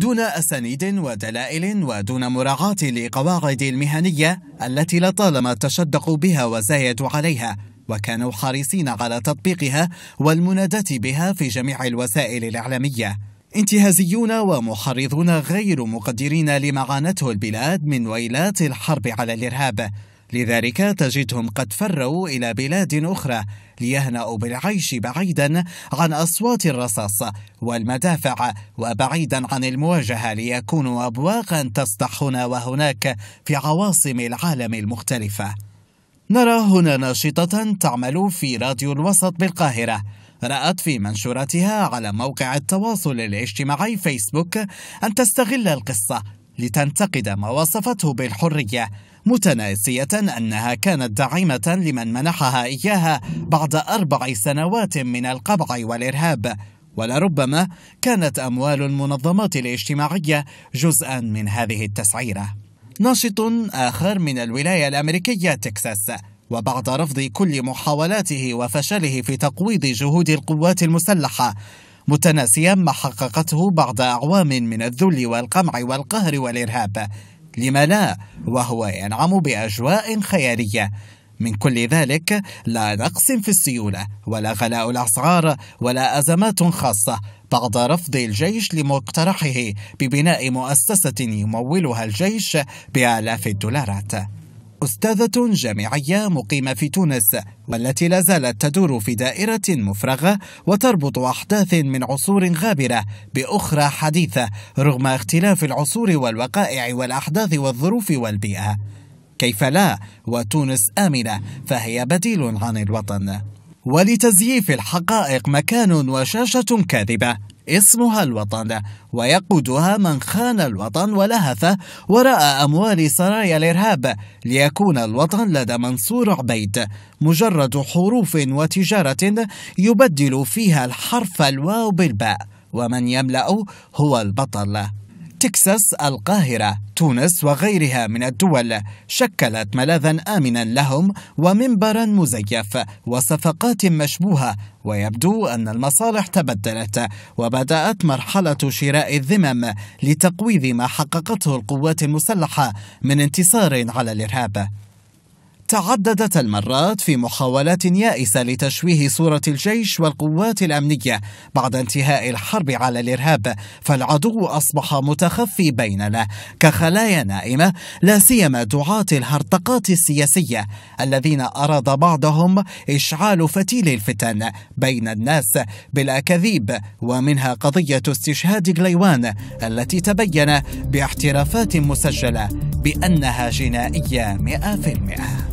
دون أسانيد ودلائل ودون مراعاة لقواعد المهنية التي لطالما تشدقوا بها وزايدوا عليها وكانوا حريصين على تطبيقها والمناداة بها في جميع الوسائل الإعلامية انتهازيون ومحرضون غير مقدرين لمعانته البلاد من ويلات الحرب على الإرهاب لذلك تجدهم قد فروا إلى بلاد أخرى ليهنأوا بالعيش بعيدا عن أصوات الرصاص والمدافع وبعيدا عن المواجهة ليكونوا أبواقا تصدح هنا وهناك في عواصم العالم المختلفة نرى هنا ناشطة تعمل في راديو الوسط بالقاهرة رأت في منشورتها على موقع التواصل الاجتماعي فيسبوك أن تستغل القصة لتنتقد ما وصفته بالحرية متناسية أنها كانت داعمة لمن منحها إياها بعد أربع سنوات من القمع والإرهاب ولربما كانت أموال المنظمات الاجتماعية جزءا من هذه التسعيرة ناشط آخر من الولاية الأمريكية تكساس وبعد رفض كل محاولاته وفشله في تقويض جهود القوات المسلحة متناسيا ما حققته بعد أعوام من الذل والقمع والقهر والإرهاب لما لا وهو ينعم بأجواء خيالية من كل ذلك لا نقص في السيولة ولا غلاء الأسعار ولا أزمات خاصة بعد رفض الجيش لمقترحه ببناء مؤسسة يمولها الجيش بآلاف الدولارات أستاذة جامعية مقيمة في تونس والتي لا زالت تدور في دائرة مفرغة وتربط أحداث من عصور غابرة بأخرى حديثة رغم اختلاف العصور والوقائع والأحداث والظروف والبيئة كيف لا وتونس آمنة فهي بديل عن الوطن ولتزييف الحقائق مكان وشاشة كاذبة اسمها الوطن ويقودها من خان الوطن ولهفه وراء أموال سرايا الإرهاب ليكون الوطن لدى منصور عبيد مجرد حروف وتجارة يبدل فيها الحرف الواو بالباء ومن يملأ هو البطل تكساس القاهرة تونس وغيرها من الدول شكلت ملاذا آمنا لهم ومنبرا مزيف وصفقات مشبوهة ويبدو أن المصالح تبدلت وبدأت مرحلة شراء الذمم لتقويض ما حققته القوات المسلحة من انتصار على الإرهاب تعددت المرات في محاولات يائسة لتشويه صورة الجيش والقوات الأمنية بعد انتهاء الحرب على الإرهاب فالعدو أصبح متخفي بيننا كخلايا نائمة لا سيما دعاة الهرطقات السياسية الذين أراد بعضهم إشعال فتيل الفتن بين الناس بالأكاذيب ومنها قضية استشهاد غليوان التي تبين باحترافات مسجلة بأنها جنائية مئة في المئة